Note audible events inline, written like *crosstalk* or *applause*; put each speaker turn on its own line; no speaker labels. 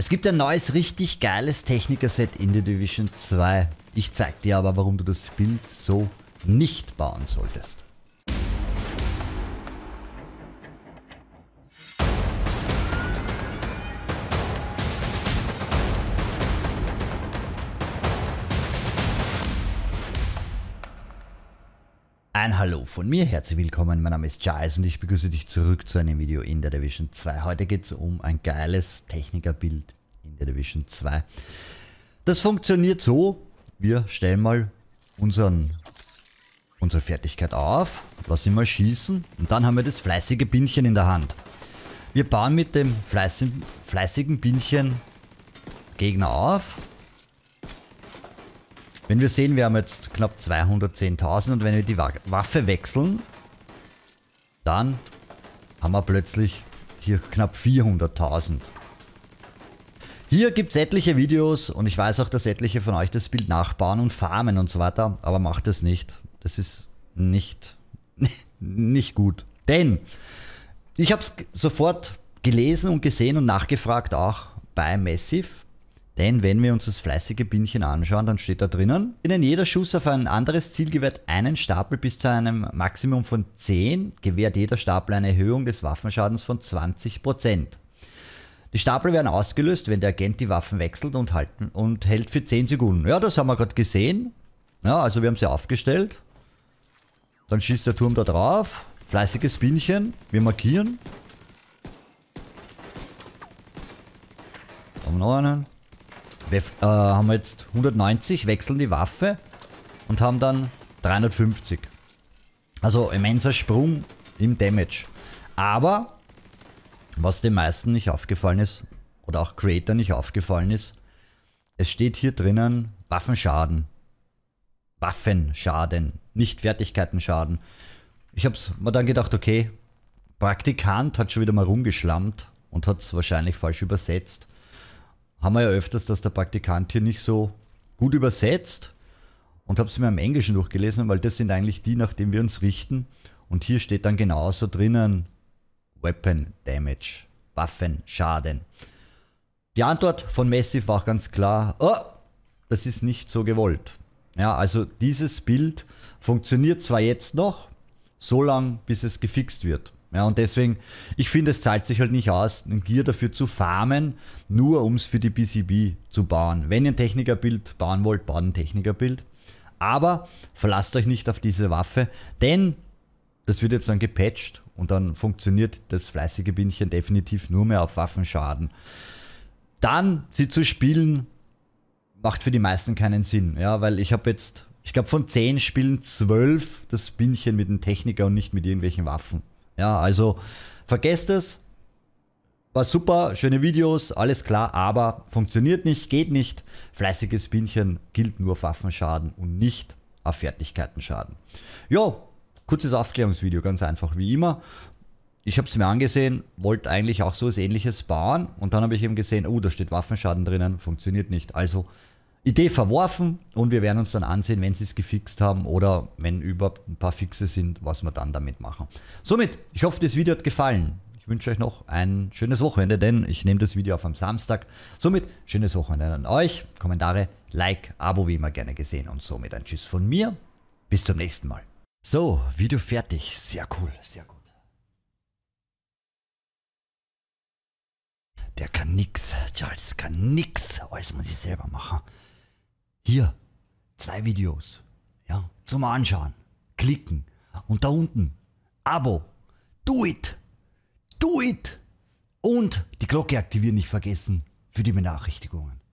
Es gibt ein neues, richtig geiles Techniker-Set in The Division 2. Ich zeig dir aber, warum du das Bild so nicht bauen solltest. Ein Hallo von mir, herzlich willkommen, mein Name ist Giles und ich begrüße dich zurück zu einem Video in der Division 2. Heute geht es um ein geiles Technikerbild in der Division 2. Das funktioniert so, wir stellen mal unseren, unsere Fertigkeit auf, lassen ihn mal schießen und dann haben wir das fleißige Bindchen in der Hand. Wir bauen mit dem fleißigen, fleißigen Bindchen Gegner auf wenn wir sehen, wir haben jetzt knapp 210.000 und wenn wir die Waffe wechseln, dann haben wir plötzlich hier knapp 400.000. Hier gibt es etliche Videos und ich weiß auch, dass etliche von euch das Bild nachbauen und farmen und so weiter, aber macht das nicht. Das ist nicht, *laughs* nicht gut. Denn ich habe es sofort gelesen und gesehen und nachgefragt auch bei Massive denn wenn wir uns das fleißige Bienchen anschauen, dann steht da drinnen, denen jeder Schuss auf ein anderes Ziel gewährt einen Stapel bis zu einem Maximum von 10, gewährt jeder Stapel eine Erhöhung des Waffenschadens von 20%. Die Stapel werden ausgelöst, wenn der Agent die Waffen wechselt und, halten, und hält für 10 Sekunden. Ja, das haben wir gerade gesehen. Ja, also wir haben sie aufgestellt. Dann schießt der Turm da drauf. Fleißiges Bienchen. Wir markieren. Da haben wir noch einen wir, äh, haben jetzt 190, wechseln die Waffe und haben dann 350. Also immenser Sprung im Damage. Aber, was den meisten nicht aufgefallen ist, oder auch Creator nicht aufgefallen ist, es steht hier drinnen Waffenschaden. Waffenschaden, nicht Fertigkeitenschaden. Ich habe mir dann gedacht, okay, Praktikant hat schon wieder mal rumgeschlammt und hat es wahrscheinlich falsch übersetzt haben wir ja öfters, dass der Praktikant hier nicht so gut übersetzt und habe es mir im Englischen durchgelesen, weil das sind eigentlich die, nach denen wir uns richten. Und hier steht dann genauso drinnen Weapon Damage, Waffen, Schaden. Die Antwort von Massive war auch ganz klar, oh, das ist nicht so gewollt. Ja, also dieses Bild funktioniert zwar jetzt noch, so lange bis es gefixt wird. Ja, und deswegen, ich finde, es zahlt sich halt nicht aus, ein Gear dafür zu farmen, nur um es für die PCB zu bauen. Wenn ihr ein Technikerbild bauen wollt, baut ein Technikerbild. Aber verlasst euch nicht auf diese Waffe, denn das wird jetzt dann gepatcht und dann funktioniert das fleißige Bienchen definitiv nur mehr auf Waffenschaden. Dann sie zu spielen, macht für die meisten keinen Sinn, ja, weil ich habe jetzt, ich glaube von 10 spielen 12 das Bienchen mit dem Techniker und nicht mit irgendwelchen Waffen. Ja, also vergesst es. War super, schöne Videos, alles klar, aber funktioniert nicht, geht nicht. Fleißiges Bienchen gilt nur auf Waffenschaden und nicht auf Fertigkeitenschaden. Jo, kurzes Aufklärungsvideo, ganz einfach wie immer. Ich habe es mir angesehen, wollte eigentlich auch so etwas ähnliches bauen und dann habe ich eben gesehen, oh, da steht Waffenschaden drinnen, funktioniert nicht. Also Idee verworfen und wir werden uns dann ansehen, wenn sie es gefixt haben oder wenn überhaupt ein paar Fixe sind, was wir dann damit machen. Somit, ich hoffe, das Video hat gefallen. Ich wünsche euch noch ein schönes Wochenende, denn ich nehme das Video auf am Samstag. Somit, schönes Wochenende an euch. Kommentare, Like, Abo wie immer gerne gesehen und somit ein Tschüss von mir. Bis zum nächsten Mal. So, Video fertig. Sehr cool, sehr gut. Der kann nix, Charles kann nix. Alles muss ich selber machen hier zwei Videos ja, zum Anschauen. Klicken. Und da unten, Abo. Do it. Do it. Und die Glocke aktivieren nicht vergessen für die Benachrichtigungen.